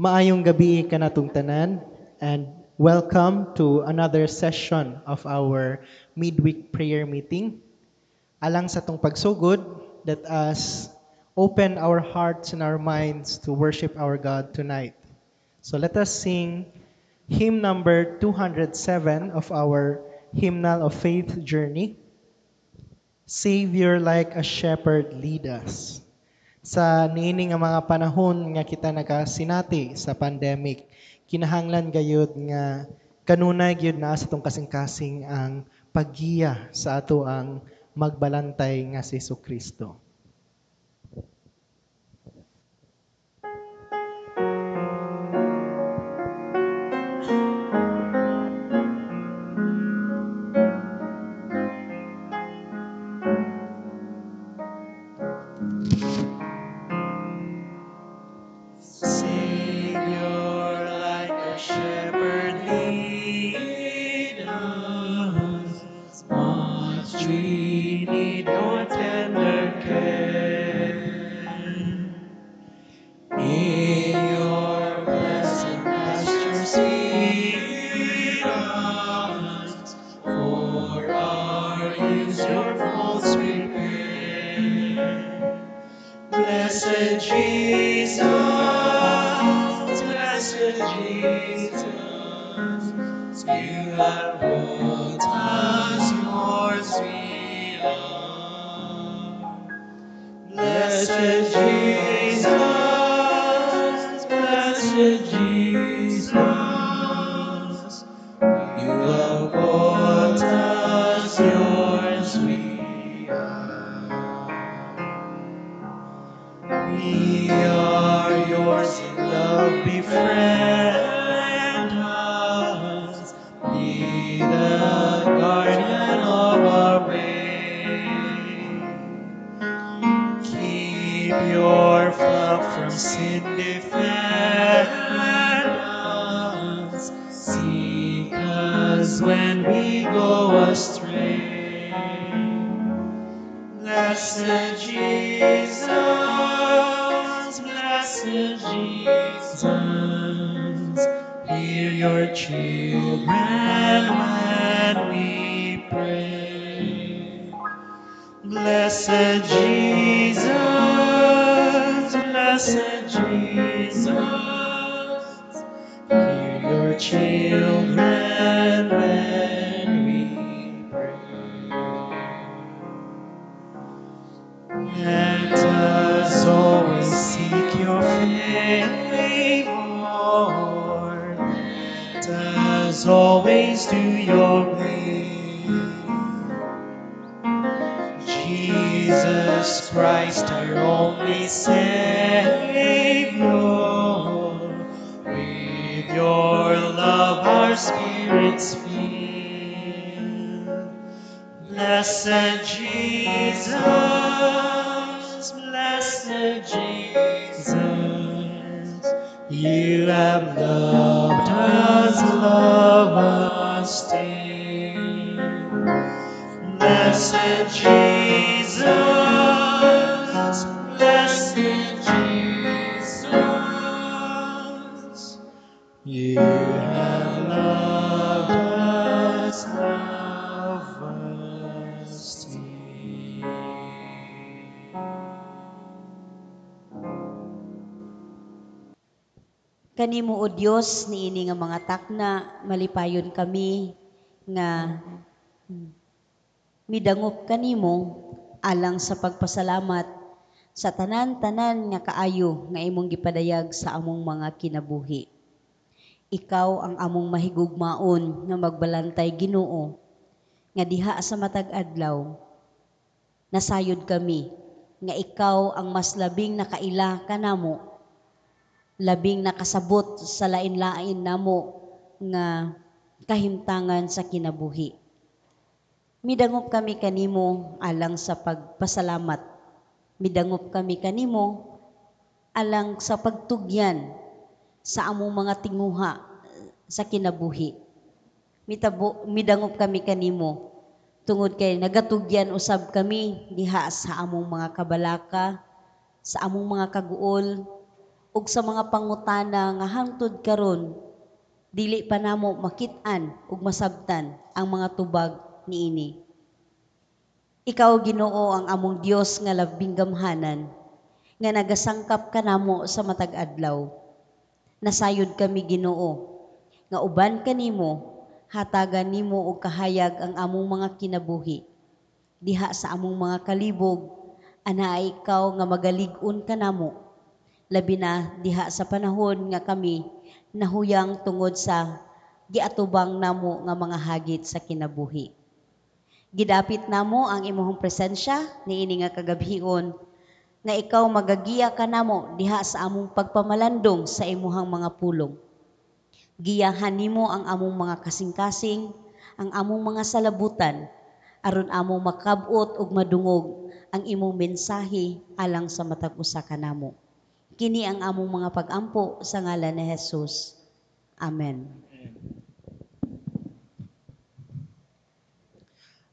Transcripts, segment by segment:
Maayong gabi kanatong tanan and welcome to another session of our midweek prayer meeting. Alang sa tong pagsugod, let us open our hearts and our minds to worship our God tonight. So let us sing hymn number 207 of our Hymnal of Faith Journey. Savior like a shepherd lead us sa niini nga mga panahon nga kita nagasinati sa pandemic, kinahanglan gayud nga kanunay gyud na sa tong kasing-kasing ang paggiya sa ato ang magbalantay nga si Kristo. blessed your love our spirits feel. Blessed Jesus, blessed Jesus, you have loved us, love us still. Blessed Jesus. Kanimo o Dios niini nga mga takna malipayon kami nga midangop kanimo alang sa pagpasalamat sa tanan-tanan nga kaayo nga imong gipadayag sa among mga kinabuhi. Ikaw ang among mahigugmaon nga magbalantay Ginoo nga diha sa matag adlaw nasayod kami nga ikaw ang mas labing nakaila kanamo labing nakasabot sa lain-lain na mo nga kahimtangan sa kinabuhi. Midangop kami kanimo alang sa pagpasalamat. Midangop kami kanimo alang sa pagtugyan sa among mga tinguha sa kinabuhi. Mitabo, midangop kami kanimo tungod kay nagatugyan usab kami diha sa among mga kabalaka, sa among mga kaguol, ug sa mga pangutana nga hangtod karon dili pa namo makit-an ug masabtan ang mga tubag niini. Ikaw Ginoo ang among Dios nga labing gamhanan nga nagasangkap ka namo sa matag adlaw. Nasayod kami Ginoo nga uban kanimo hatagan nimo og kahayag ang among mga kinabuhi diha sa among mga kalibog ana ikaw nga magalig-on kanamo labi na diha sa panahon nga kami nahuyang tungod sa giatubang namo nga mga hagit sa kinabuhi. Gidapit namo ang imong presensya niini nga kagabhion nga ikaw magagiya ka namo diha sa among pagpamalandong sa imuhang mga pulong. Giyahan nimo ang among mga kasing-kasing, ang among mga salabutan aron amo makabot ug madungog ang imong mensahe alang sa matag usa ka namo. Kini ang among mga pagampo sa ngalan ni Jesus. Amen.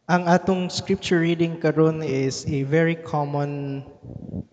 Ang atong scripture reading karon is a very common,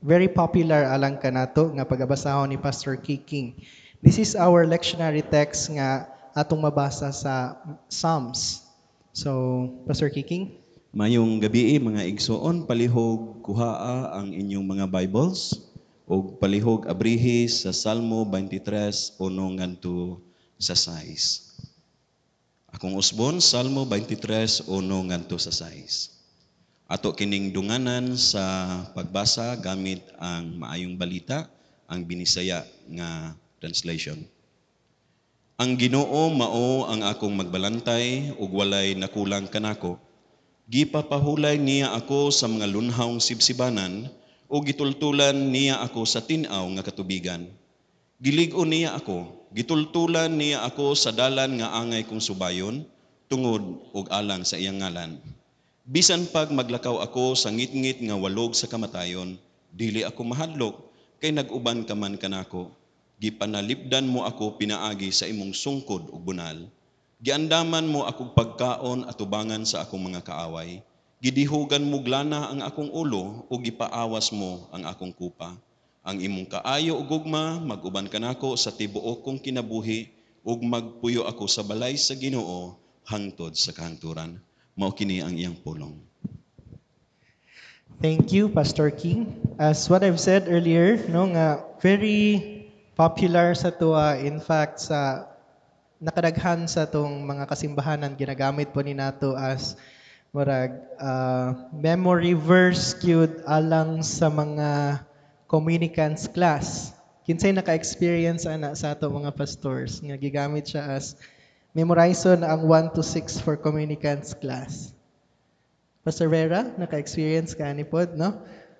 very popular alang kanato nga pagabasahon ni Pastor Kiking. This is our lectionary text nga atong mabasa sa Psalms. So, Pastor Kiking? Mayong gabi, mga igsoon, palihog kuhaa ang inyong mga Bibles ug palihog abrihi sa Salmo 23 uno ngadto sa 6. Akong usbon Salmo 23 uno ngadto sa 6. Ato kining dunganan sa pagbasa gamit ang maayong balita ang binisaya nga translation. Ang Ginoo mao ang akong magbalantay ug walay nakulang kanako. Gipapahulay niya ako sa mga lunhawng sibsibanan o gitultulan niya ako sa tinaw nga katubigan. gilig on niya ako, gitultulan niya ako sa dalan nga angay kong subayon, tungod og alang sa iyang ngalan. Bisan pag maglakaw ako sa ngit-ngit nga walog sa kamatayon, dili ako mahadlok kay nag-uban ka man kanako. Gipanalipdan mo ako pinaagi sa imong sungkod ug bunal. Giandaman mo akong pagkaon at ubangan sa akong mga kaaway Gidihugan mo glana ang akong ulo, o gipaawas mo ang akong kupa. Ang imong kaayo o gugma, maguban ka nako sa tibuok kong kinabuhi, ug magpuyo ako sa balay sa Ginoo hangtod sa kahangturan. Mao kini ang iyang pulong. Thank you, Pastor King. As what I've said earlier, no nga very popular sa tuwa. In fact, sa nakadaghan sa tong mga kasimbahanan ginagamit po ni nato as murag uh, memory verse cute alang sa mga communicants class. Kinsay naka-experience ana sa ato mga pastors nga gigamit siya as memorison ang 1 to 6 for communicants class. Pastor Vera, naka-experience ka ni pod, no?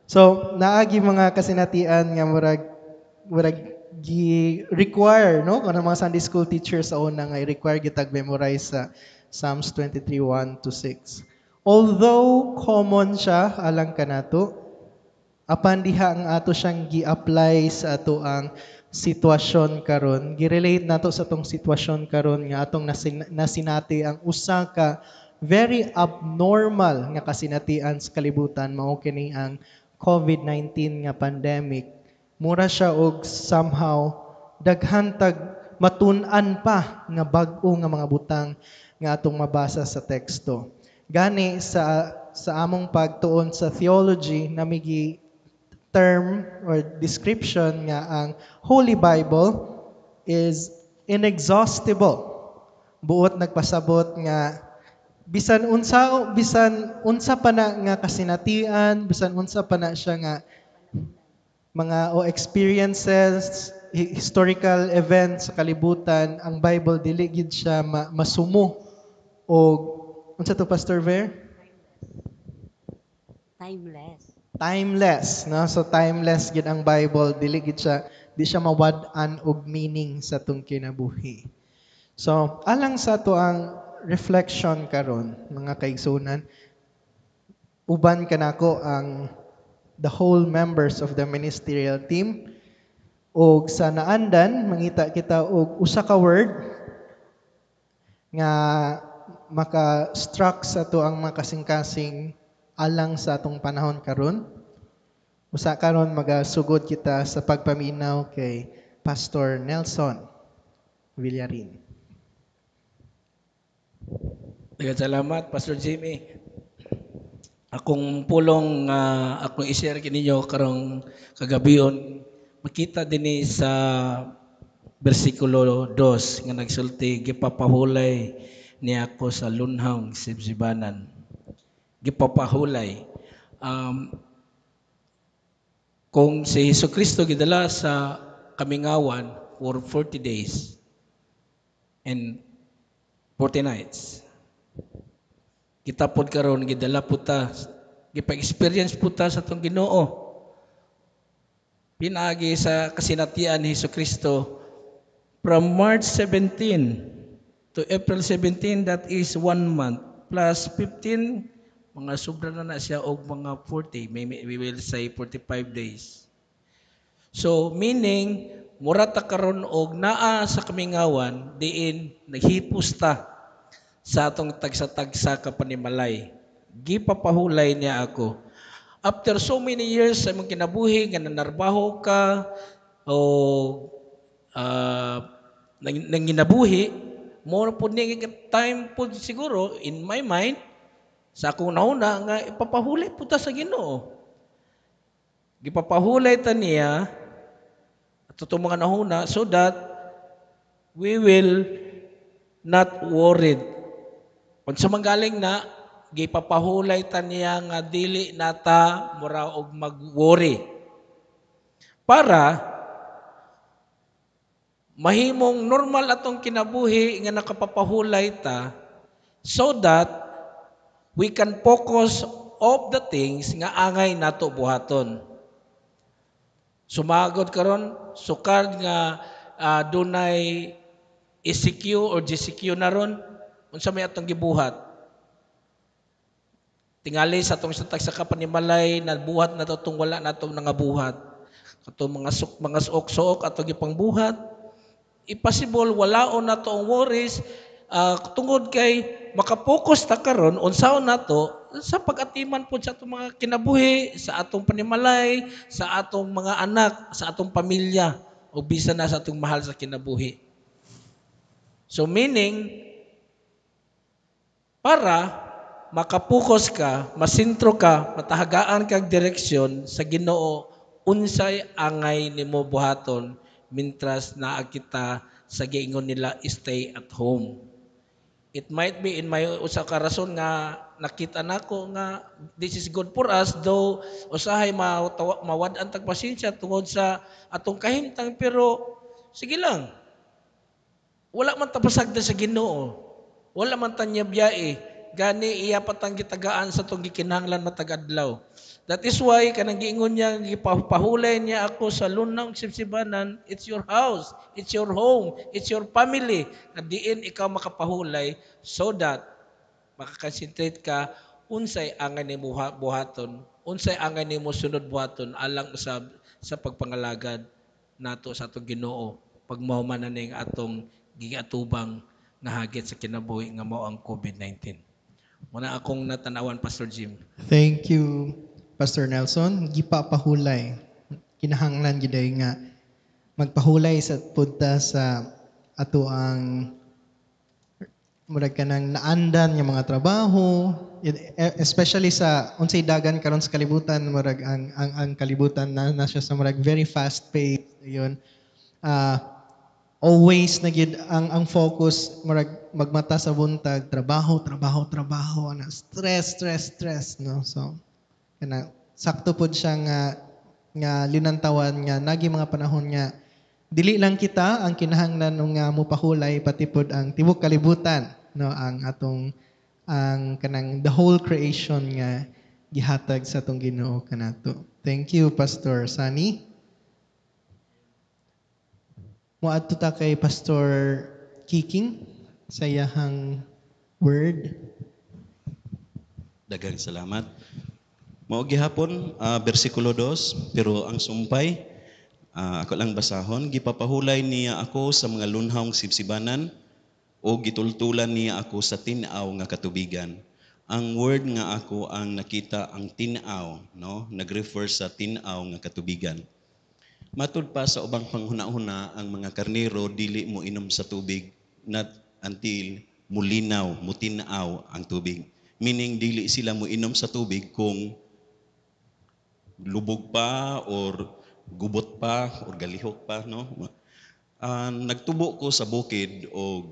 So, naagi mga kasinatian nga murag murag gi-require, no? Kung mga Sunday school teachers sa una nga, require gitag-memorize sa Psalms 23:1 to 6. Although common siya alang kanato, apan diha ang ato siyang gi-apply sa ato ang sitwasyon karon, girelate nato sa tong sitwasyon karon nga atong nasin- nasinati ang usa ka very abnormal nga kasinatian sa kalibutan mao kini ang COVID-19 nga pandemic. Mura siya og somehow tag matun-an pa nga bag-o nga mga butang nga atong mabasa sa teksto gani sa sa among pagtuon sa theology na migi term or description nga ang Holy Bible is inexhaustible. Buot nagpasabot nga bisan unsa bisan unsa pa na nga kasinatian, bisan unsa pa na siya nga mga o experiences, historical events sa kalibutan, ang Bible dili gid siya ma, masumo o Unsa ano to Pastor Ver? Timeless. Timeless, no? So timeless gid ang Bible, dili gid siya di siya mawad-an og meaning sa tung kinabuhi. So, alang sa to ang reflection karon, mga kaigsoonan, uban kanako ang the whole members of the ministerial team og sa naandan mangita kita og usa ka word nga maka-struck sa to ang mga kasing kasing alang sa atong panahon karon. Usa karon magasugod kita sa pagpaminaw kay Pastor Nelson Villarin. Dagat salamat Pastor Jimmy. Akong pulong uh, akong i-share kininyo karong kagabion makita dinhi sa bersikulo 2 nga nagsulti gipapahulay niya ako sa lunhang sibsibanan. Gipapahulay. Um, kung si Heso Kristo gidala sa kamingawan for 40 days and 40 nights. Kita pod karon gidala puta gipa-experience puta sa tong Ginoo. Pinaagi sa kasinatian ni Hesus Kristo from March 17 to April 17, that is one month, plus 15, mga sobra na na siya og mga 40, may, we will say 45 days. So, meaning, murata karon og naa sa kamingawan diin naghipos ta sa atong tagsa-tagsa kapanimalay. Gipapahulay niya ako. After so many years sa imong kinabuhi nga nanarbaho ka o uh, nang, nang ginabuhi More po ni time po siguro, in my mind, sa akong nauna, nga ipapahulay po ta sa ginoo. Gipapahulay ta niya, at ito mga nahuna, so that we will not worried. Kung sa manggaling na, gipapahulay ta niya nga dili nata mura og mag-worry. Para mahimong normal atong kinabuhi nga nakapapahulay ta so that we can focus of the things nga angay nato buhaton. Sumagod karon sukad nga uh, dunay ECQ or GCQ na ron unsa may atong gibuhat. Tingali sa atong satag sa kapanimalay na buhat na to wala na to nga buhat. Katong mga suk mga suok-suok atong gipangbuhat. buhat impossible wala on na to worries uh, tungod kay makapokus ta karon unsaon nato sa pagatiman po sa atong mga kinabuhi, sa atong panimalay, sa atong mga anak, sa atong pamilya o bisan na sa atong mahal sa kinabuhi. So meaning para makapokus ka, masintro ka, matahagaan kag direksyon sa Ginoo unsay angay nimo buhaton mintras naa kita sa giingon nila stay at home. It might be in my usa ka rason nga nakita nako nga this is good for us though usahay mawad ang tagpasensya tungod sa atong kahimtang pero sige lang. Wala man tapasagda sa Ginoo. Wala man tanyabyae. Eh gani iya patang gitagaan sa tong gikinahanglan matagadlaw. That is why kanang giingon niya gipahulay niya ako sa lunang sibsibanan, it's your house, it's your home, it's your family na diin ikaw makapahulay so that makakonsentrate ka unsay angan nimo buhaton, unsay angan nimo sunod buhaton alang sa sa pagpangalagad nato sa atong Ginoo pag na ning atong gigatubang nahagit sa kinabuhi nga mao ang COVID-19. Muna akong natanawan, Pastor Jim. Thank you, Pastor Nelson. Gipapahulay. Kinahanglan giday nga magpahulay sa punta sa ato ang murag ka nang naandan yung mga trabaho, e- especially sa unsay dagan karon sa kalibutan murag ang ang, ang kalibutan na, na siya sa murag very fast paced yon uh, ah, always na gid ang ang focus murag magmata sa buntag trabaho trabaho trabaho ana stress stress stress no so kana sakto pud siya nga nga linantawan nga nagi mga panahon nga dili lang kita ang kinahanglan nga mupakulay pati pud ang tibok kalibutan no ang atong ang kanang the whole creation nga gihatag sa atong Ginoo kanato thank you pastor Sunny Muadto ta kay Pastor Kiking sa iyahang word. Dagang salamat. Mao gihapon uh, ah, bersikulo 2 pero ang sumpay uh, ako lang basahon gipapahulay niya ako sa mga lunhawng sibsibanan o gitultulan niya ako sa tinaw nga katubigan. Ang word nga ako ang nakita ang tinaw, no? Nag-refer sa tinaw nga katubigan. Matud pa sa ubang panghuna-huna ang mga karnero dili mo inom sa tubig not until mulinaw, mutinaw ang tubig. Meaning dili sila mo inom sa tubig kung lubog pa or gubot pa or galihok pa no. Uh, nagtubo ko sa bukid o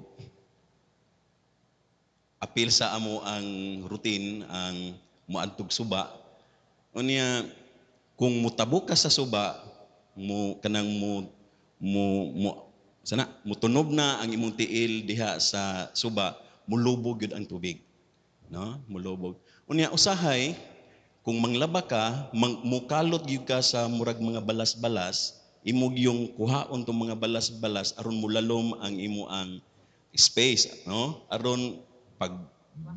apil sa amo ang routine ang muadtog suba. Unya kung mutabo ka sa suba mo kanang mo mo mo sana mutunob na ang imong tiil diha sa suba mulubog gyud ang tubig no mulubog unya usahay kung manglaba ka mang, mukalot gyud ka sa murag mga balas-balas imog yung kuhaon tong mga balas-balas aron mulalom ang imo ang space no aron pag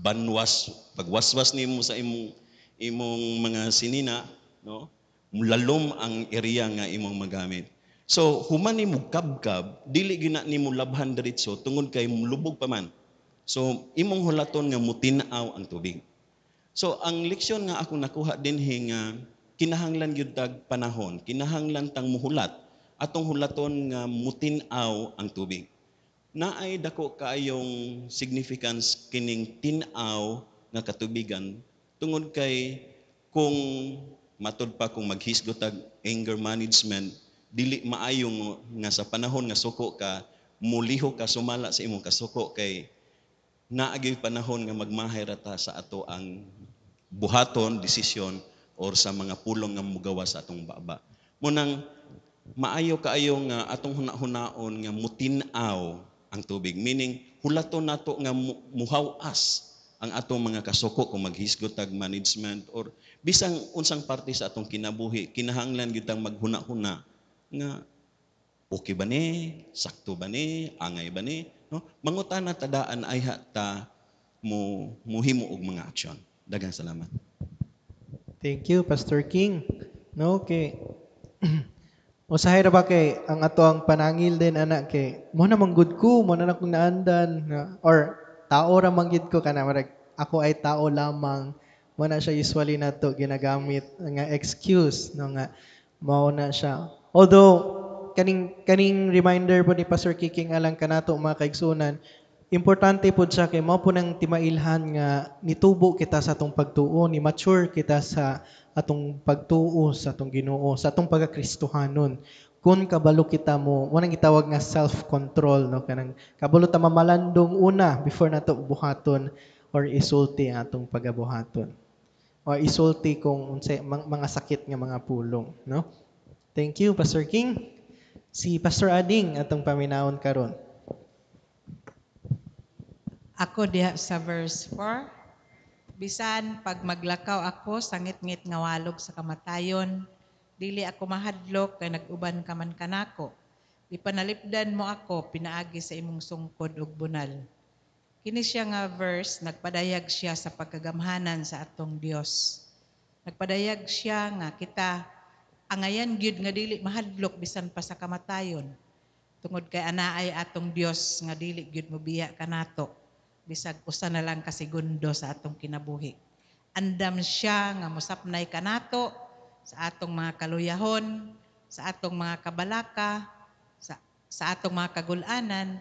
banwas pagwaswas nimo sa imong imong mga sinina no lalom ang area nga imong magamit. So, human nimo kabkab, dili gina nimo labhan diretso tungod kay lubog pa man. So, imong hulaton nga mutinaw ang tubig. So, ang leksyon nga ako nakuha dinhi nga kinahanglan gyud tag panahon, kinahanglan tang muhulat atong hulaton nga mutinaw ang tubig. Naay dako kaayong significance kining tinaw nga katubigan tungod kay kung matud pa kung maghisgotag anger management dili maayong nga sa panahon nga suko ka muliho ka sumala sa imong kasuko kay naagay panahon nga magmahira ta sa ato ang buhaton desisyon or sa mga pulong nga mugawa sa atong baba Munang maayo kaayo nga atong hunahunaon nga mutinaw ang tubig meaning hulaton nato nga muhawas ang atong mga kasuko kung maghisgotag management or Bisang unsang parte sa atong kinabuhi, kinahanglan gitang maghuna-huna nga okay ba ni, sakto ba ni, angay ba ni, no? Mangutan na tadaan ay ta mo muhimo og mga aksyon. Dagan salamat. Thank you, Pastor King. No, okay. Usahay ra ba kay ang ato ang panangil din anak kay mo na good ko, mo na akong naandan na, or tao ra manggid ko kana marag ako ay tao lamang mo na siya usually na to ginagamit nga excuse no nga mao na siya although kaning kaning reminder po ni Pastor Kiking alang kanato mga kaigsunan importante po siya kay mao po nang timailhan nga nitubo kita sa atong pagtuo ni mature kita sa atong pagtuo sa atong Ginoo sa atong pagakristohanon kung kabalo kita mo, mo itawag nga self-control, no? Kanang kabalo ta mamalandong una before nato buhaton or isulti atong pagabuhaton o isulti kung unsay mga sakit nga mga pulong, no? Thank you Pastor King. Si Pastor Ading atong paminawon karon. Ako diha sa verse 4. Bisan pag maglakaw ako sangit-ngit nga walog sa kamatayon, dili ako mahadlok kay nag-uban ka man kanako. Ipanalipdan mo ako pinaagi sa imong sungkod ug bunal. Kini siya nga verse, nagpadayag siya sa pagkagamhanan sa atong Dios. Nagpadayag siya nga kita angayan gyud nga dili mahadlok bisan pa sa kamatayon. Tungod kay anaay atong Dios nga dili gyud mobiya kanato bisag usa na lang ka segundo sa atong kinabuhi. Andam siya nga mosapnay kanato sa atong mga kaluyahon, sa atong mga kabalaka, sa, sa atong mga kagulanan,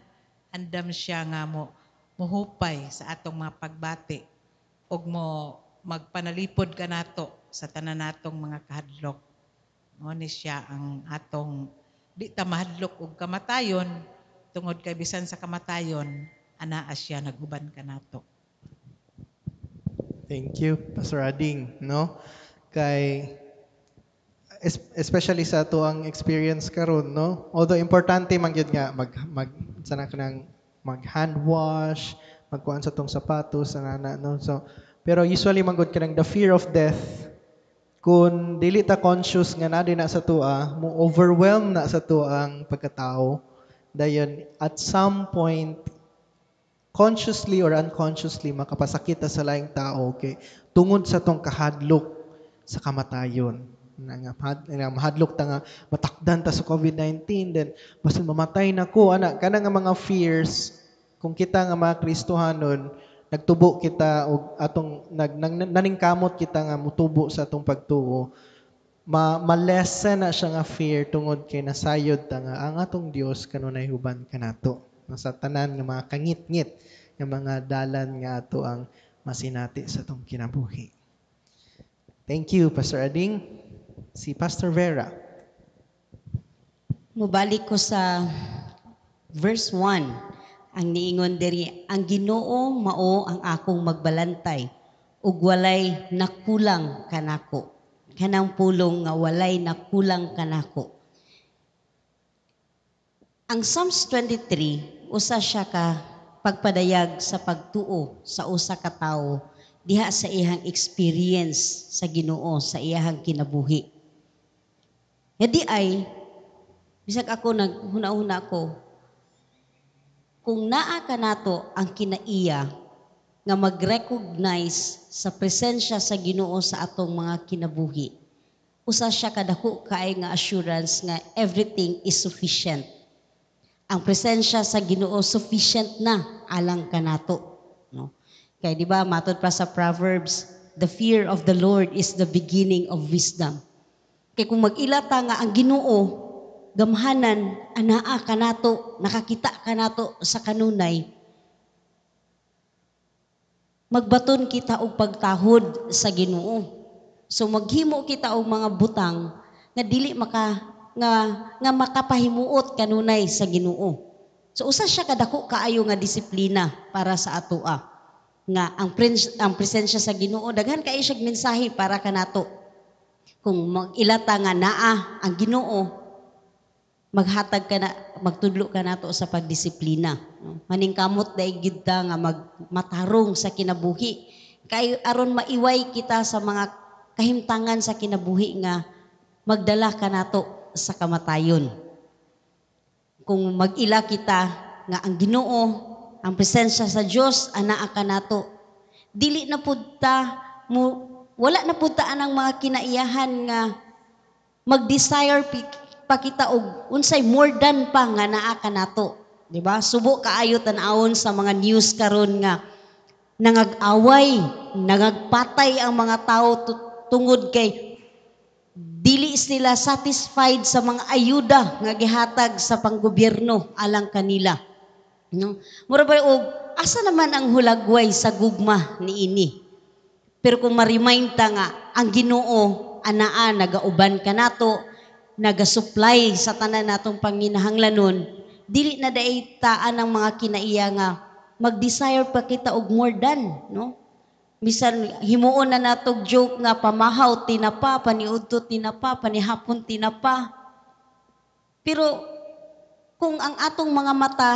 andam siya nga mo mohupay sa atong mga pagbati ug mo magpanalipod ka nato sa tanan natong mga kahadlok. No, ni siya ang atong di ta mahadlok og kamatayon tungod kay bisan sa kamatayon ana siya naguban ka nato. Thank you, Pastor Ading. No? Kay, especially sa ang experience karon no? Although importante man gyud nga mag, mag sana kanang mag-hand wash, magkuan sa tong sapatos, ang ana, no? So, pero usually, manggod ka the fear of death, kung dili ta conscious nga na na sa tua, mo overwhelm na sa tua ang pagkatao, dayon at some point consciously or unconsciously makapasakit ta sa laing tao okay tungod sa tong kahadlok sa kamatayon nangamahad mahadlok ta nga matakdan ta sa COVID-19 then basin mamatay na ko ana kana nga mga fears kung kita nga mga Kristohanon nagtubo kita og atong nag, nag naningkamot kita nga mutubo sa atong pagtuo ma lessen na siya nga fear tungod kay nasayod ta nga ang atong Dios kanunay huban kanato nasa tanan nga mga kangit-ngit nga mga dalan nga ato ang masinati sa atong kinabuhi. Thank you, Pastor Ading si Pastor Vera. Mubalik ko sa verse 1. Ang niingon diri, ang Ginoo mao ang akong magbalantay ug walay nakulang kanako. Kanang pulong nga walay nakulang kanako. Ang Psalms 23 usa siya ka pagpadayag sa pagtuo sa usa ka tawo diha sa iyang experience sa Ginoo sa iyang kinabuhi. Nga di ay bisag ako nag huna ko kung naa ka nato ang kinaiya nga mag-recognize sa presensya sa Ginoo sa atong mga kinabuhi. Usa siya kadako kay nga assurance nga everything is sufficient. Ang presensya sa Ginoo sufficient na alang kanato. Kay di ba matod pa sa Proverbs, the fear of the Lord is the beginning of wisdom. Kay kung magilata nga ang Ginoo gamhanan anaa kanato nakakita kanato sa kanunay magbaton kita og pagtahod sa Ginoo. So maghimo kita og mga butang nga dili maka nga nga makapahimuot kanunay sa Ginoo. So usa siya kadako kaayo nga disiplina para sa atoa. Ah nga ang, prins, ang presensya sa Ginoo daghan kay siyang mensahe para kanato. Kung magilata nga naa ang Ginoo maghatag ka na magtudlo ka nato sa pagdisiplina. maning kamot dai gid ta nga magmatarong sa kinabuhi kay aron maiway kita sa mga kahimtangan sa kinabuhi nga magdala ka nato sa kamatayon. Kung magila kita nga ang Ginoo ang presensya sa Dios anaa kanato. Dili na pudta mo wala na pud ang mga kinaiyahan nga mag-desire pakita og unsay more than pa nga naa kanato. Di ba? Subo kaayo tan-awon sa mga news karon nga nangag-away, nangagpatay ang mga tao tungod kay dili sila satisfied sa mga ayuda nga gihatag sa panggobyerno alang kanila. No? Mura og asa naman ang hulagway sa gugma ni ini? Pero kung ma-remind ta nga ang Ginoo anaa nagauban ka nato, nagasupply sa tanan natong panginahanglan panginahanglanon, dili na daay taan ang mga kinaiya nga mag-desire pa kita og more than, no? Bisan himuon na natog joke nga pamahaw tinapa, paniudto tinapa, panihapon tinapa. Pero kung ang atong mga mata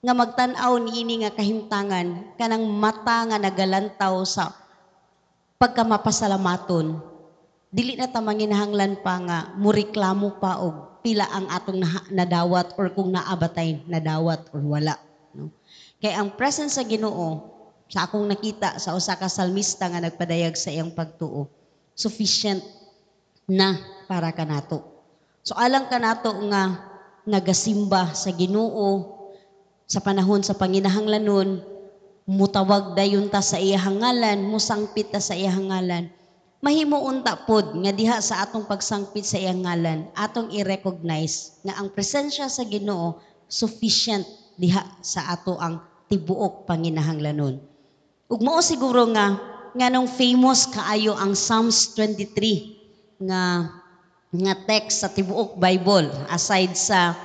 nga magtan-aw niini nga kahimtangan kanang mata nga nagalantaw sa pagkamapasalamaton dili na ta manginahanglan pa nga mureklamo pa og pila ang atong nadawat or kung naabatay nadawat or wala no kay ang presence sa Ginoo sa akong nakita sa usa ka salmista nga nagpadayag sa iyang pagtuo sufficient na para kanato so alang kanato nga nagasimba sa Ginoo sa panahon sa panginahanglanon, mutawag dayon ta sa ngalan, musangpit ta sa ngalan. Mahimo unta pod nga diha sa atong pagsangpit sa iyang ngalan, atong i-recognize nga ang presensya sa Ginoo sufficient diha sa ato ang tibuok panginahanglanon. Ug mao siguro nga nganong famous kaayo ang Psalms 23 nga nga text sa tibuok Bible aside sa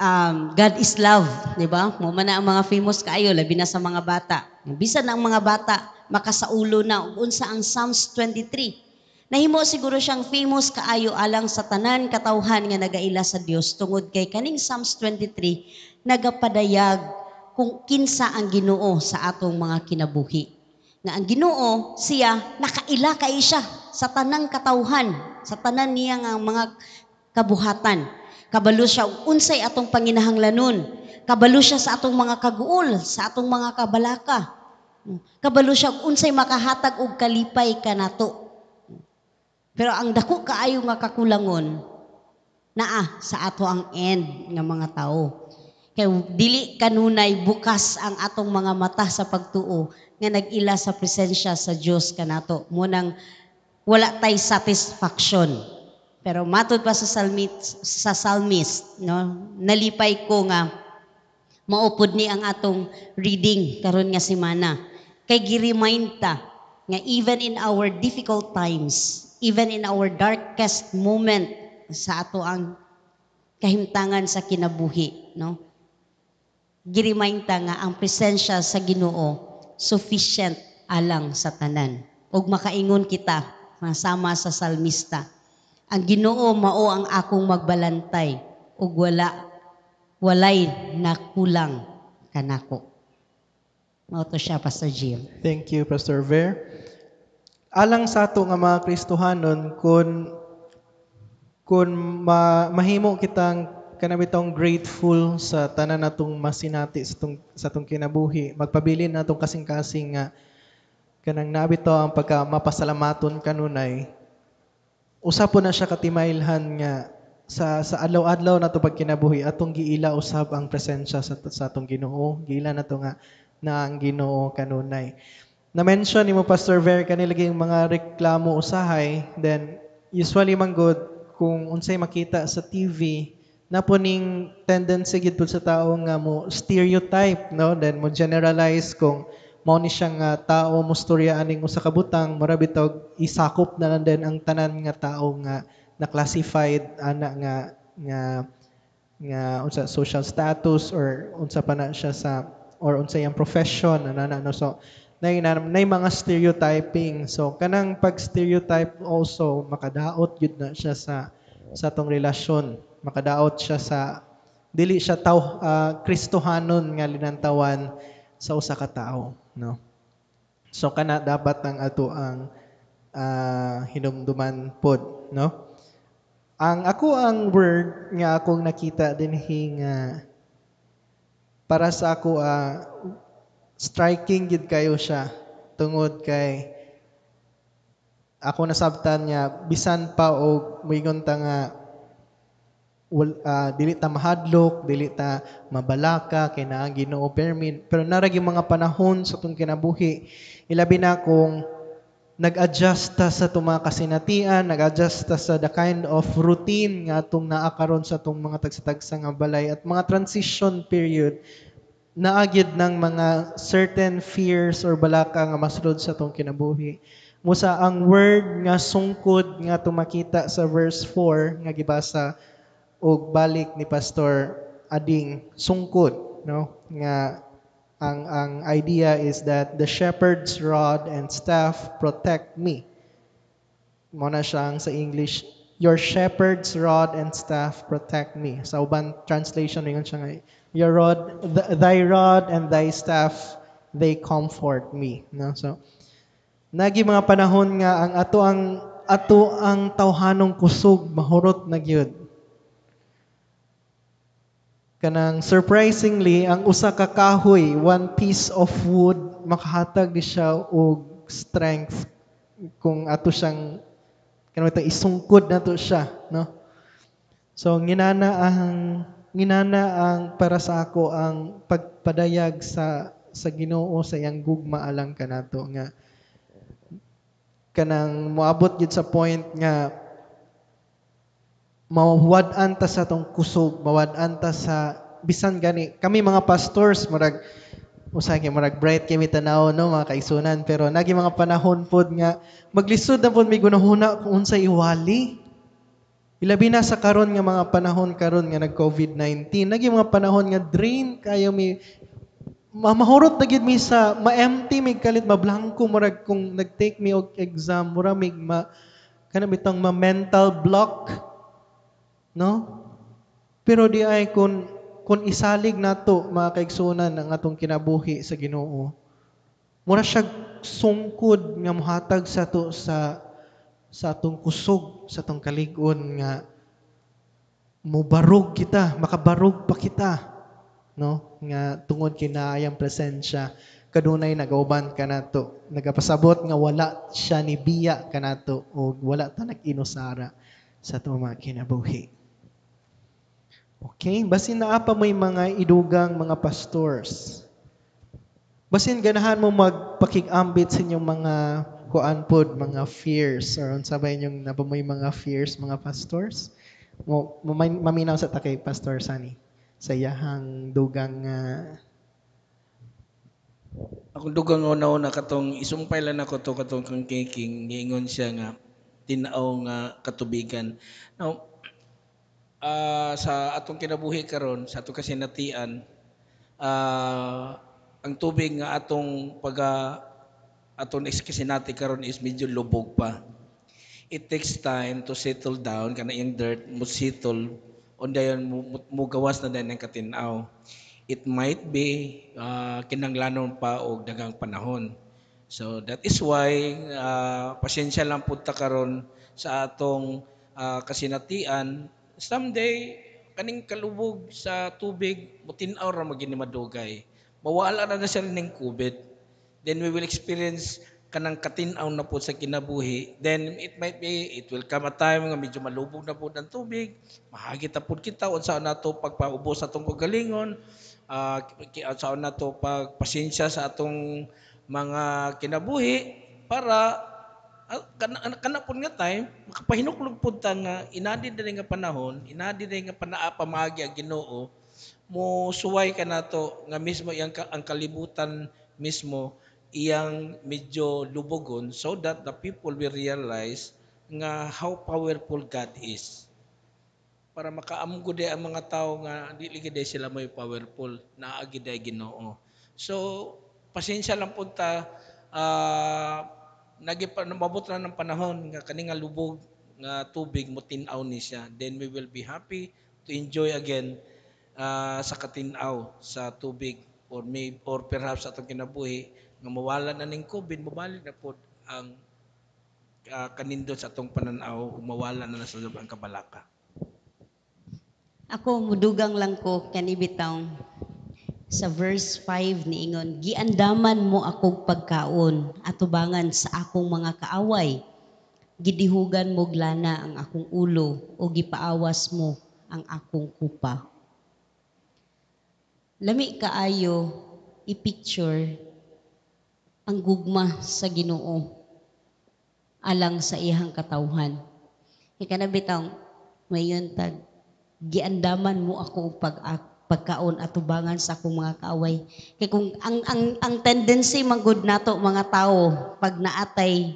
um, God is love, di ba? Mo man na ang mga famous kaayo, labi na sa mga bata. Bisan na ang mga bata, makasaulo na, unsa ang Psalms 23. Nahimo siguro siyang famous kaayo alang sa tanan katawhan nga nagaila sa Dios tungod kay kaning Psalms 23 nagapadayag kung kinsa ang Ginoo sa atong mga kinabuhi. Nga ang Ginoo siya nakaila kay siya sa tanang katawhan, sa tanan niya nga mga kabuhatan. Kabalo siya unsay atong panginahanglanon. Kabalo siya sa atong mga kaguol, sa atong mga kabalaka. Kabalo siya unsay makahatag og kalipay kanato. Pero ang dako kaayo nga kakulangon naa sa ato ang end ng mga tao. Kay dili kanunay bukas ang atong mga mata sa pagtuo nga nagila sa presensya sa Dios kanato. Munang wala tay satisfaction pero matod pa sa salmist, sa salmist no? nalipay ko nga maupod ni ang atong reading karon nga semana. Kay gi-remind ta nga even in our difficult times, even in our darkest moment sa ato ang kahimtangan sa kinabuhi, no? Gi-remind ta nga ang presensya sa Ginoo sufficient alang sa tanan. Ug makaingon kita masama sa salmista ang Ginoo mao ang akong magbalantay ug wala walay nakulang kanako. Mao to siya Pastor Jim. Thank you Pastor Ver. Alang sa ato nga mga Kristohanon kun kun ma, mahimo kitang tong grateful sa tanan natong masinati sa tong sa tong kinabuhi. Magpabilin natong kasing-kasing nga kanang nabito ang pagka mapasalamaton kanunay Usa na siya katimailhan nga sa sa adlaw-adlaw na to pagkinabuhi atong giila usab ang presensya sa sa atong Ginoo. Giila na to nga na ang Ginoo kanunay. Na-mention ni mo Pastor Ver kanila yung mga reklamo usahay, then usually man good kung unsay makita sa TV na puning tendency gid sa tao nga mo stereotype no then mo generalize kung mao ni siyang uh, tao mustorya aning usa ka butang mura bitog isakop na lang din ang tanan nga tao nga na classified ana nga nga nga unsa social status or unsa pa na siya sa or unsa yang profession ana na no so nay nay mga stereotyping so kanang pag stereotype also makadaot gyud na siya sa sa tong relasyon makadaot siya sa dili siya taw uh, ah, kristohanon nga linantawan sa usa ka tawo, no? So kana dapat ang ato ang uh, hinumduman pod, no? Ang ako ang word nga akong nakita din hinga para sa ako uh, striking gid kayo siya tungod kay ako nasabtan niya bisan pa og moingon ta nga wal, uh, dili ta mahadlok, dili ta mabalaka kay na ang Ginoo permin. Pero narag yung mga panahon sa tung kinabuhi, ilabi na kung nag-adjust ta sa tuma kasinatian, nag-adjust ta sa the kind of routine nga atong naa karon sa tung mga tagsa-tagsa nga balay at mga transition period naagyad ng mga certain fears or balaka nga masulod sa tong kinabuhi. Musa ang word nga sungkod nga tumakita sa verse 4 nga gibasa og balik ni Pastor Ading sungkod, no? Nga ang ang idea is that the shepherd's rod and staff protect me. Mo na siyang sa English, your shepherd's rod and staff protect me. Sa uban translation ingon siya nga, your rod, th- thy rod and thy staff they comfort me, no? So nagi mga panahon nga ang ato ang ato ang tawhanong kusog mahurot na gyud kanang surprisingly ang usa ka kahoy one piece of wood makahatag di siya og strength kung ato siyang kanang isungkod nato siya no so nginana ang nginana ang para sa ako ang pagpadayag sa sa Ginoo sa iyang gugma alang kanato nga kanang moabot gyud sa point nga mawad-an sa tong kusog, mawad-an sa bisan gani. Kami mga pastors, murag, usang kay marag bright kami tanaw no mga kaigsunan pero nagi mga panahon pod nga maglisod na pod may gunahuna kung unsay iwali ilabi na sa karon nga mga panahon karon nga nag COVID-19 nagi mga panahon nga drain kayo mi mamahurot na gid mi sa ma-empty mi kalit mablangko murag kung nag-take mi og exam mura mig ma kana bitong ma mental block No? Pero di ay kung, kung isalig nato mga kaigsunan ang atong kinabuhi sa Ginoo, mura siya sungkod nga muhatag sa to sa sa atong kusog, sa atong kaligon nga mubarog kita, makabarog pa kita, no? Nga tungod kinaayang presensya kadunay nagauban ka nato nagapasabot nga wala siya ni biya kanato o wala ta nag-inusara sa itong mga kinabuhi. Okay? Basin naa pa may mga idugang mga pastors. Basin ganahan mo magpakigambit sa inyong mga kuan pod mga fears or unsa ba inyong napamoy mga fears mga pastors? Mo maminaw sa takay pastor Sunny. sa yahang dugang uh, ah, ako dugang una una katong isumpay lang ako to katong kang caking giingon siya nga tinaong nga ah, katubigan. Now, Ah, sa atong kinabuhi karon sa atong kasinatian uh, ang tubig nga atong pag atong iskisinati karon is medyo lubog pa it takes time to settle down kana yung dirt mo settle on dayon mo, gawas na dayon ang katinaw it might be uh, kinanglanon pa og dagang panahon so that is why uh, pasensya lang pud ta karon sa atong uh, kasinatian someday, kaning kalubog sa tubig, mutinaw ra magini madugay. Mawala na na siya ning kubit. Then we will experience kanang katinaw na po sa kinabuhi, then it might be, it will come a time nga medyo malubog na po ng tubig, mahagit na po kita, unsa na to pagpaubos sa atong kagalingon, uh, ah, unsa na to pagpasensya sa atong mga kinabuhi, para Ah, kana kana nga time makapahinuklog pud ta nga inadi diri nga panahon inadi diri nga panaa pamagi ang Ginoo mo suway ka nato nga mismo iyang ang kalibutan mismo iyang medyo lubogon so that the people will realize nga how powerful God is para makaamgo di ang mga tao nga dili gid sila may powerful naa gid Ginoo so pasensya lang pud ta uh, mabuti na ng panahon nga kani nga lubog nga tubig mo tin ni siya then we will be happy to enjoy again uh, sa katinaw sa tubig or may or perhaps atong kinabuhi nga mawala na ning COVID mabalik na pod ang uh, kanindot sa atong pananaw mawala na na sa loob ang kabalaka ako mudugang lang ko kanibitaw sa verse 5 niingon, Giandaman mo akong pagkaon, atubangan sa akong mga kaaway. Gidihugan mo glana ang akong ulo, o gipaawas mo ang akong kupa. Lami kaayo, i-picture ang gugma sa ginoo alang sa ihang katawhan. Ika na mayon tag, giandaman mo ako pag pagkaon at tubangan sa akong mga kaaway. Kay kung ang ang ang tendency man nato mga tao pag naatay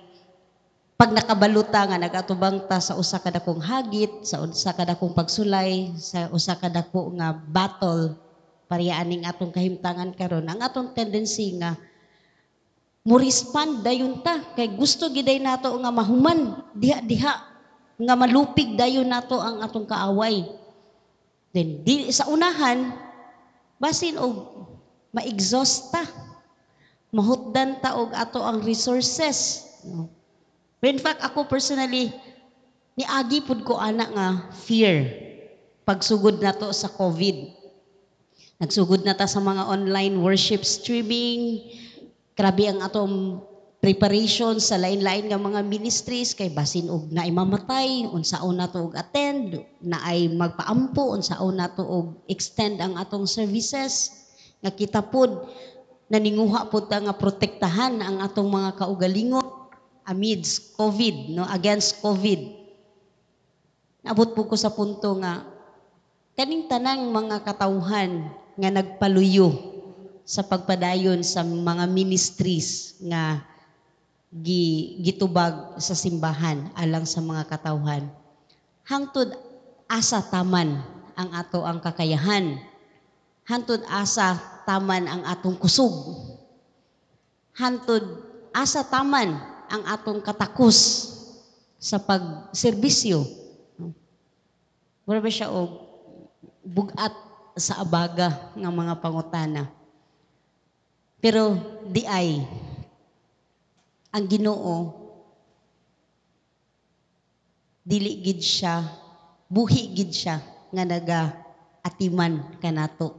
pag nakabaluta nga nagatubang ta sa usa ka dakong hagit, sa usa ka dakong pagsulay, sa usa ka dako nga battle pareha aning atong kahimtangan karon. Ang atong tendency nga mo respond dayon ta kay gusto giday nato nga mahuman diha diha nga malupig dayon nato ang atong kaaway Then, di, sa unahan, basin og ma Mahutdan ta og ato ang resources. No? in fact, ako personally, niagi pud ko ana nga fear pagsugod na to sa COVID. Nagsugod na ta sa mga online worship streaming. Grabe ang atong preparation sa lain-lain nga mga ministries kay basin og na imamatay unsaon nato og attend na ay magpaampo unsaon nato og extend ang atong services nga kita pod naninguha pod ta nga protektahan ang atong mga kaugalingon amidst COVID no against COVID naabot po ko sa punto nga kaning tanang mga katawhan nga nagpaluyo sa pagpadayon sa mga ministries nga gi, gitubag sa simbahan alang sa mga katawhan. Hangtod asa taman ang ato ang kakayahan. Hangtod asa taman ang atong kusog. Hangtod asa taman ang atong katakus sa pagserbisyo. Wala ba siya og bugat sa abaga ng mga pangutana. Pero di ay ang Ginoo dili gid siya buhi gid siya nga naga atiman kanato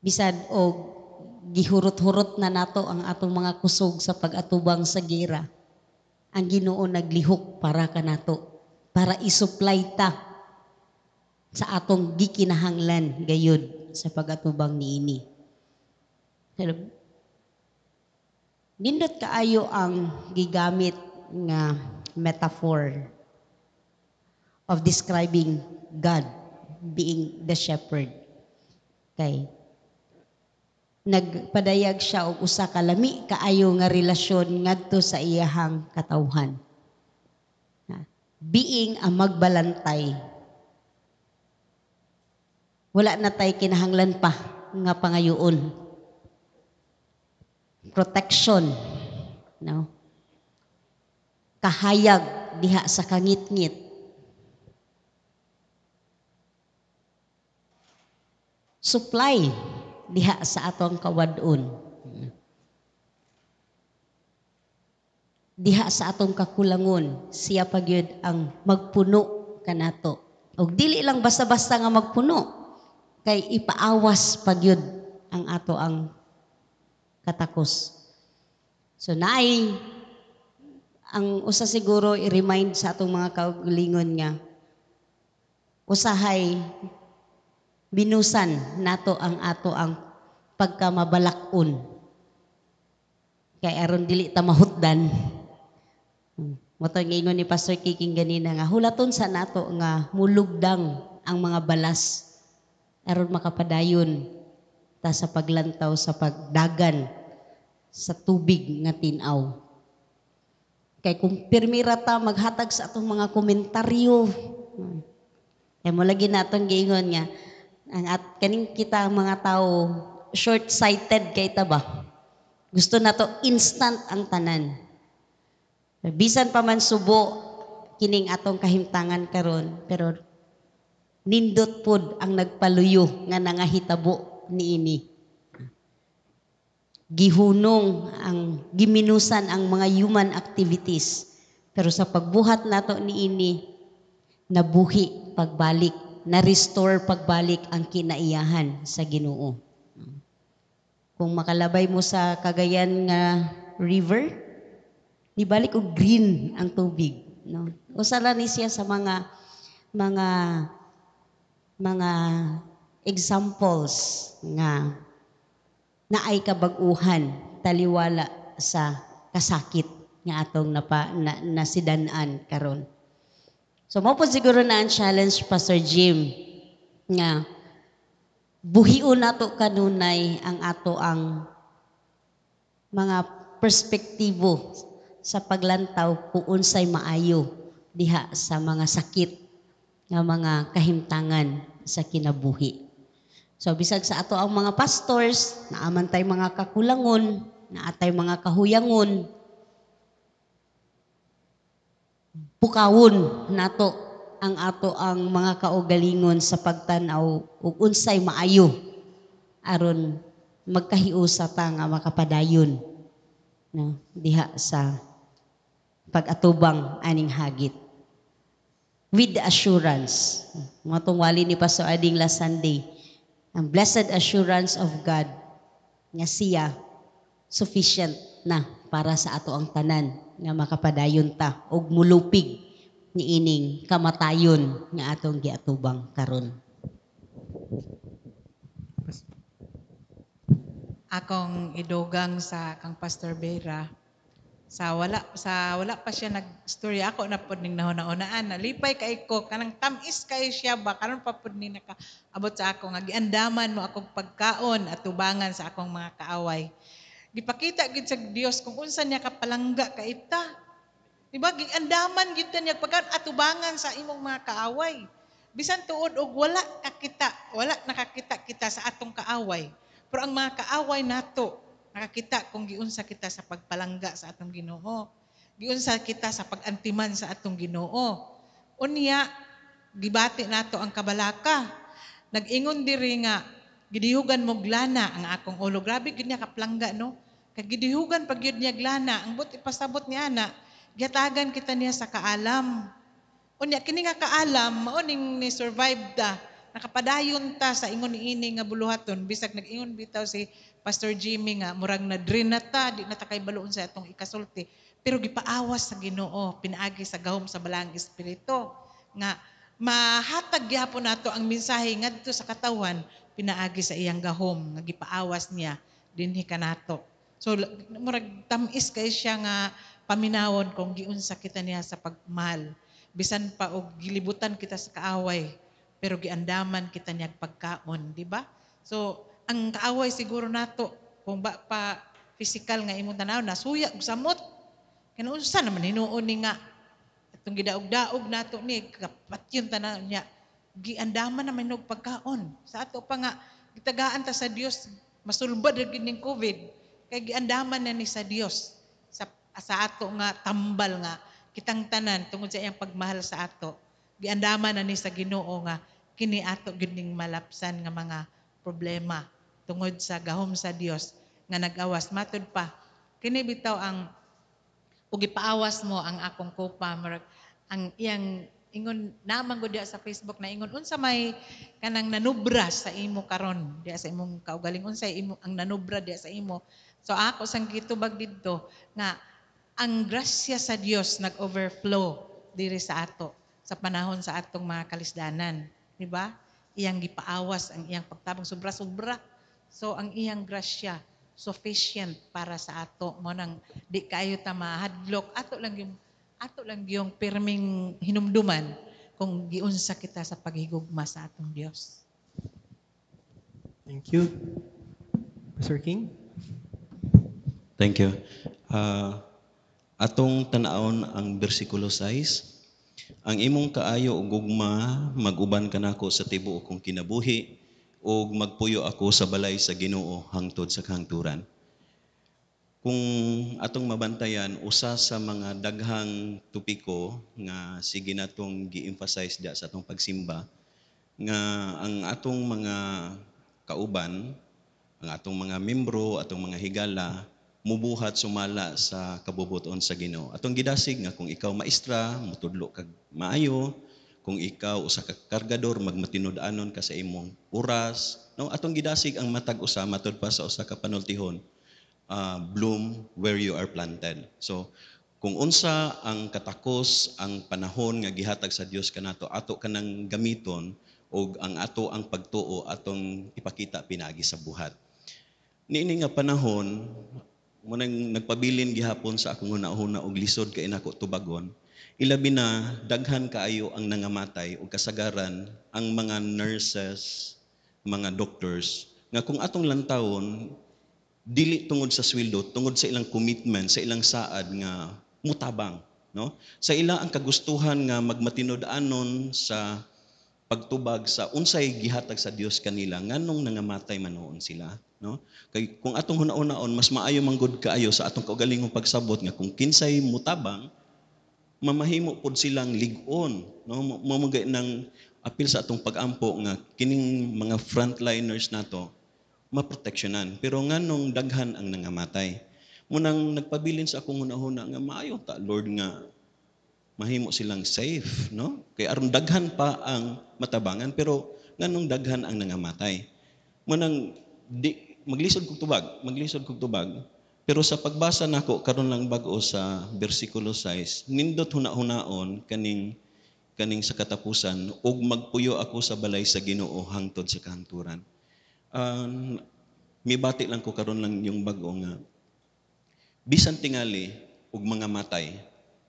bisan og gihurot-hurot na nato ang atong mga kusog sa pag-atubang sa gira ang Ginoo naglihok para kanato para isupply ta sa atong gikinahanglan gayud sa pag-atubang niini Hello. Nindot kaayo ang gigamit nga metaphor of describing God being the shepherd. Okay. Nagpadayag siya og usa ka lami kaayo nga relasyon ngadto sa iyahang katawhan. Being a magbalantay. Wala na tay kinahanglan pa nga pangayoon protection. No? Kahayag diha sa kangitngit Supply diha sa atong kawadun. Diha sa atong kakulangon, siya pagyud ang magpuno kanato. Og dili lang basta-basta nga magpuno kay ipaawas pagyud ang ato ang katakos. So naay ang usa siguro i-remind sa atong mga kaugalingon nga usahay binusan nato ang ato ang pagkamabalakon. Kay aron dili ta mahutdan. Moto nga ingon ni Pastor Kiking ganina nga hulaton sa nato nga mulugdang ang mga balas aron makapadayon ta sa paglantaw sa pagdagan sa tubig nga tinaw. Kay kung pirmira ta maghatag sa atong mga komentaryo. Kay mo lagi natong giingon nga ang at kaning kita ang mga tao short-sighted kay ta ba? Gusto nato instant ang tanan. Bisan pa man subo kining atong kahimtangan karon pero nindot pod ang nagpaluyo nga nangahitabo niini. Gihunong ang giminusan ang mga human activities. Pero sa pagbuhat nato niini, nabuhi pagbalik, na-restore pagbalik ang kinaiyahan sa Ginoo. Kung makalabay mo sa Cagayan nga river, nibalik og green ang tubig, no? Usala ni siya sa mga mga mga examples nga naay kabaguhan taliwala sa kasakit nga atong napa, na, nasidanan karon. So mo po siguro na ang challenge Pastor Jim nga buhion nato kanunay ang ato ang mga perspektibo sa paglantaw kung unsay maayo diha sa mga sakit nga mga kahimtangan sa kinabuhi. So bisag sa ato ang mga pastors, naaman tay mga kakulangon, naatay mga kahuyangon. Pukawon nato ang ato ang mga kaugalingon sa pagtanaw ug unsay maayo aron magkahiusa ta nga makapadayon no diha sa pagatubang aning hagit with assurance matungwali ni Pastor Ading last Sunday ang blessed assurance of God nga siya sufficient na para sa ato ang tanan nga makapadayon ta og mulupig niining kamatayon nga atong giatubang karon. Akong idugang sa kang Pastor Vera, sa wala sa wala pa siya nagstorya ako na pud ning nahuna-unaan nalipay kay ko kanang tamis kay siya ba karon pa pud ni naka abot sa ako nga giandaman mo akong pagkaon at tubangan sa akong mga kaaway gipakita gid sa Dios kung unsa niya kapalangga kaita di ba giandaman gid niya pagkaon at tubangan sa imong mga kaaway bisan tuod og wala ka kita wala nakakita kita sa atong kaaway pero ang mga kaaway nato nakakita kung giunsa kita sa pagpalangga sa atong Ginoo. Giunsa kita sa pagantiman sa atong Ginoo. Unya gibati nato ang kabalaka. Nag-ingon diri nga gidihugan mo glana ang akong ulo. Grabe gid niya kaplangga no. Kag gidihugan pag yun niya glana ang but ipasabot niya ana. Giyatagan kita niya sa kaalam. Unya kini nga kaalam mao ni survive ta nakapadayon ta sa ingon ini nga buluhaton bisag nag-ingon bitaw si Pastor Jimmy nga murag na-drain na ta di na ta kay baluon sa atong ikasulti pero gipaawas sa Ginoo pinaagi sa gahom sa balang espiritu nga mahatag gyapon nato ang mensahe ngadto sa katawan pinaagi sa iyang gahom nga gipaawas niya dinhi kanato so murag tamis kay siya nga paminawon kung giunsa kita niya sa pagmahal bisan pa og gilibutan kita sa kaaway pero giandaman kita niyag pagkaon, di ba? So, ang kaaway siguro nato kung ba pa physical nga imong tanaw nasuya og samot. Kano unsa naman hinuon ni nga itong gidaog-daog nato ni kapat yung tanaw niya. Giandaman naman og pagkaon. Sa ato pa nga gitagaan ta sa Dios masulbad ra ning COVID kay giandaman na ni sa Dios sa sa ato nga tambal nga kitang tanan tungod sa iyang pagmahal sa ato giandaman na ni sa Ginoo nga kini ato gining malapsan nga mga problema tungod sa gahom sa Dios nga nagawas matud pa kini bitaw ang ugipaawas mo ang akong kupa murag ang iyang ingon namang gud sa Facebook na ingon unsa may kanang nanubra sa imo karon diya sa imong kaugaling unsay imo ang nanubra diya sa imo so ako sang gitubag didto nga ang grasya sa Dios nag-overflow diri sa ato sa panahon sa atong mga kalisdanan. Di ba? Iyang gipaawas ang iyang pagtabang sobra-sobra. So ang iyang grasya sufficient para sa ato mo nang di kayo ta mahadlok ato lang yung ato lang yung pirming hinumduman kung giunsa kita sa paghigugma sa atong Dios. Thank you. Pastor King? Thank you. Uh, atong tanawon ang bersikulo 6 ang imong kaayo og gugma, maguban ka nako sa tibuok kong kinabuhi o magpuyo ako sa balay sa Ginoo hangtod sa kahangturan. Kung atong mabantayan usa sa mga daghang tupiko nga sige natong gi-emphasize da sa atong pagsimba nga ang atong mga kauban, ang atong mga membro, atong mga higala mubuhat sumala sa kabubuton sa Ginoo. Atong gidasig nga kung ikaw maestra, mutudlo kag maayo, kung ikaw usa ka kargador magmatinud-anon ka sa imong oras. No, atong gidasig ang matag usa matud pa sa usa ka panultihon. Uh, bloom where you are planted. So kung unsa ang katakos ang panahon nga gihatag sa Dios kanato, ato kanang gamiton o ang ato ang pagtuo atong ipakita pinagi sa buhat. Niini nga panahon munang nagpabilin gihapon sa akong una-una og lisod kay nako tubagon, ilabi na daghan kaayo ang nangamatay o kasagaran ang mga nurses, mga doctors, nga kung atong lantawon, dili tungod sa sweldo, tungod sa ilang commitment, sa ilang saad nga mutabang. No? Sa ila ang kagustuhan nga magmatinud anon sa pagtubag sa unsay gihatag sa Dios kanila nganong nangamatay manoon sila no kay kung atong hunaon-on mas maayo manggod kaayo sa atong kaugalingong pagsabot nga kung kinsay mutabang mamahimo pud silang ligon no mamugay ng apil sa atong pag-ampo nga kining mga frontliners nato maproteksyonan pero nganong daghan ang nangamatay munang nagpabilin sa akong hunahuna nga maayo ta Lord nga mahimo silang safe, no? Kay aron daghan pa ang matabangan pero nganong daghan ang nangamatay. Manang di, maglisod kog tubag, maglisod kog tubag. Pero sa pagbasa nako karon lang bag-o sa bersikulo 6, nindot huna-hunaon kaning kaning sa katapusan ug magpuyo ako sa balay sa Ginoo hangtod sa kahanturan. Um, mibati lang ko karon lang yung bag-o nga bisan tingali ug mga matay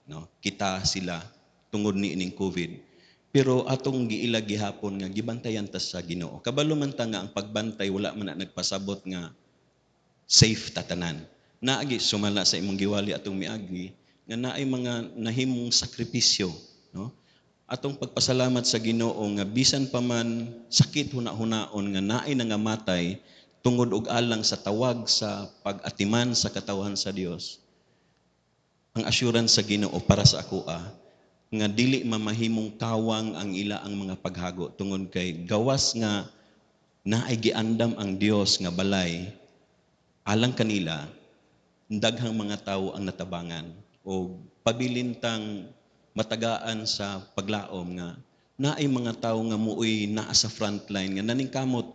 no? Kita sila tungod ni ining COVID. Pero atong giila gihapon nga gibantayan ta sa Ginoo. Kabalo man ta nga ang pagbantay wala man na nagpasabot nga safe tatanan. Naagi sumala sa imong giwali atong miagi nga naay mga nahimong sakripisyo, no? Atong pagpasalamat sa Ginoo nga bisan pa man sakit huna-hunaon nga naay nga matay tungod og alang sa tawag sa pagatiman sa katawhan sa Dios ang assurance sa Ginoo para sa ako ah, nga dili mamahimong tawang ang ila ang mga paghago tungod kay gawas nga naay giandam ang Dios nga balay alang kanila daghang mga tawo ang natabangan o pabilintang matagaan sa paglaom nga naay mga tawo nga muuy naa sa frontline nga naningkamot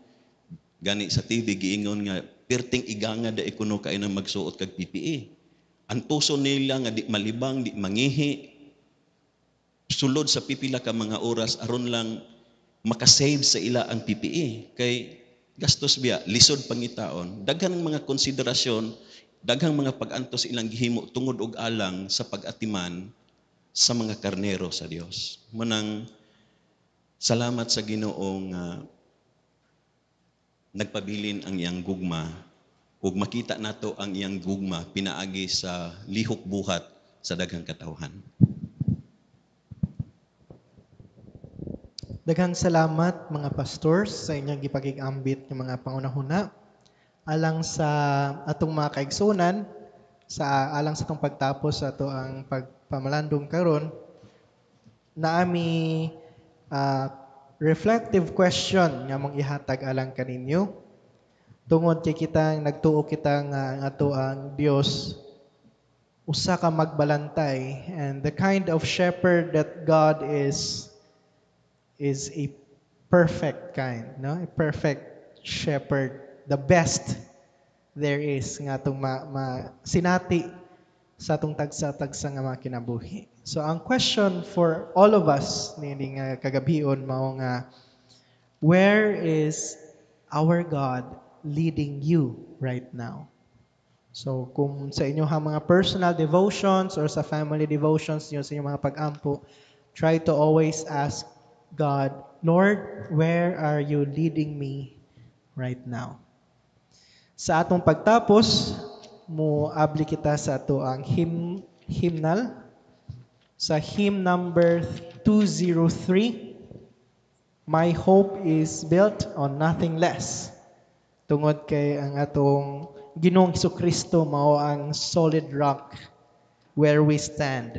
gani sa TV giingon nga pirting iganga da ikuno kay nang magsuot kag PPE ang puso nila nga di malibang, di mangihi. Sulod sa pipila ka mga oras, aron lang makasave sa ila ang PPE. Kay gastos biya, lisod pangitaon, daghang mga konsiderasyon, daghang mga pag-antos ilang gihimo tungod og alang sa pag-atiman sa mga karnero sa Dios. Manang salamat sa Ginoong uh, nagpabilin ang iyang gugma ug makita nato ang iyang gugma pinaagi sa lihok buhat sa daghang katawhan. Daghang salamat mga pastors sa inyong gipakigambit ng mga pangunahuna alang sa atong mga kaigsunan sa alang sa atong pagtapos sa ato ang pagpamalandong karon naami uh, ah, reflective question nga mong ihatag alang kaninyo Tungod kay kita nagtuo kita nga ah, ang ato ang Dios usa ka magbalantay and the kind of shepherd that God is is a perfect kind, no? A perfect shepherd, the best there is nga atong ma, ma, sinati sa atong tagsa-tagsa nga mga kinabuhi. So ang question for all of us nini nga kagabion mao nga where is our God leading you right now. So kung sa inyo mga personal devotions or sa family devotions niyo sa inyong mga pag-ampo, try to always ask God, Lord, where are you leading me right now? Sa atong pagtapos, mo-abli kita sa ato ang hymn, hymnal sa hymn number 203, My hope is built on nothing less. tungod kay ang atong Ginoong Kristo mao ang solid rock where we stand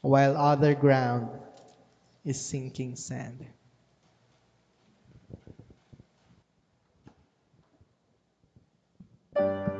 while other ground is sinking sand. thank you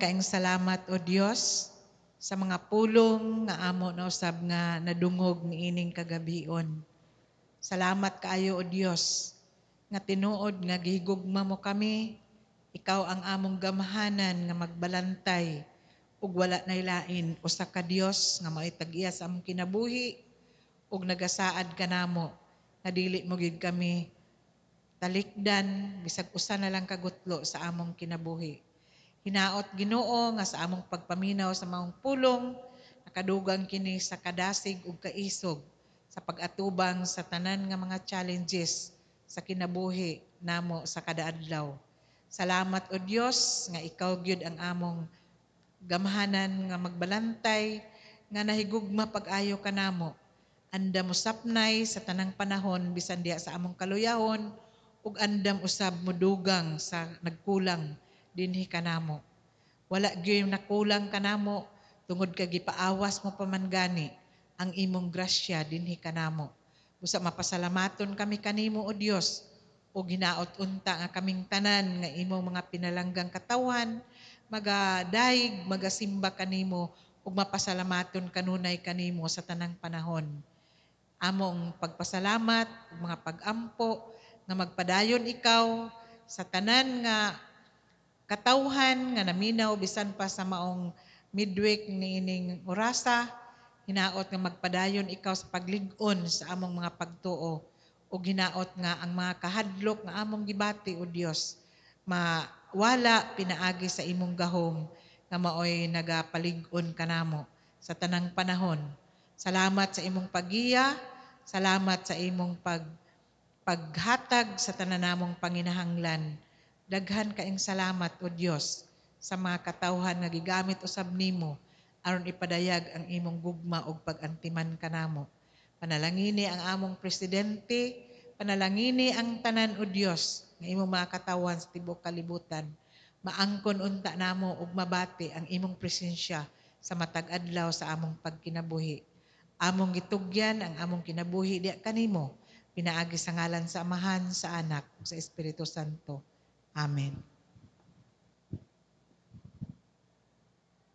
kaing salamat o Dios sa mga pulong nga amo na usab nga nadungog ng ining kagabion. Salamat kaayo o Dios nga tinuod nga gihigugma mo kami. Ikaw ang among gamahanan nga magbalantay ug wala nay lain usa ka Dios nga maitag-iya sa among kinabuhi ug nagasaad ka namo nga dili mo gid kami talikdan bisag usa na lang kagutlo sa among kinabuhi. Hinaot Ginoo nga sa among pagpaminaw sa maong pulong, nakadugang kini sa kadasig ug kaisog sa pag-atubang sa tanan nga mga challenges sa kinabuhi namo sa kadaadlaw. Salamat o Diyos nga ikaw gyud ang among gamhanan nga magbalantay nga nahigugma pag-ayo kanamo. Andam usapnay sa tanang panahon bisan diha sa among kaluyahon ug andam usab mudugang sa nagkulang dinhi kanamo. Wala gyud nakulang kanamo tungod kag gipaawas mo paman gani ang imong grasya dinhi kanamo. Busa mapasalamaton kami kanimo o Dios o ginaot unta nga kaming tanan nga imong mga pinalanggang katawan, magadaig, magasimba kanimo ug mapasalamaton kanunay kanimo sa tanang panahon. Among pagpasalamat, mga pagampo nga magpadayon ikaw sa tanan nga katawhan nga naminaw bisan pa sa maong midweek ni ining orasa hinaot nga magpadayon ikaw sa paglig-on sa among mga pagtuo o ginaot nga ang mga kahadlok nga among gibati o Dios mawala pinaagi sa imong gahom nga maoy nagapalig-on kanamo sa tanang panahon salamat sa imong pagiya salamat sa imong pag paghatag sa tananamong panginahanglan Daghan kaing salamat, O Dios, sa mga katauhan nga gigamit usab nimo aron ipadayag ang imong gugma og pag-antiman kanamo. Panalangini ang among presidente, panalangini ang tanan o Dios nga imong mga katauhan sa tibuok kalibutan. Maangkon unta namo og mabati ang imong presensya sa matag adlaw sa among pagkinabuhi. Among gitugyan ang among kinabuhi diya kanimo pinaagi sa ngalan sa Amahan, sa Anak, sa Espiritu Santo Amen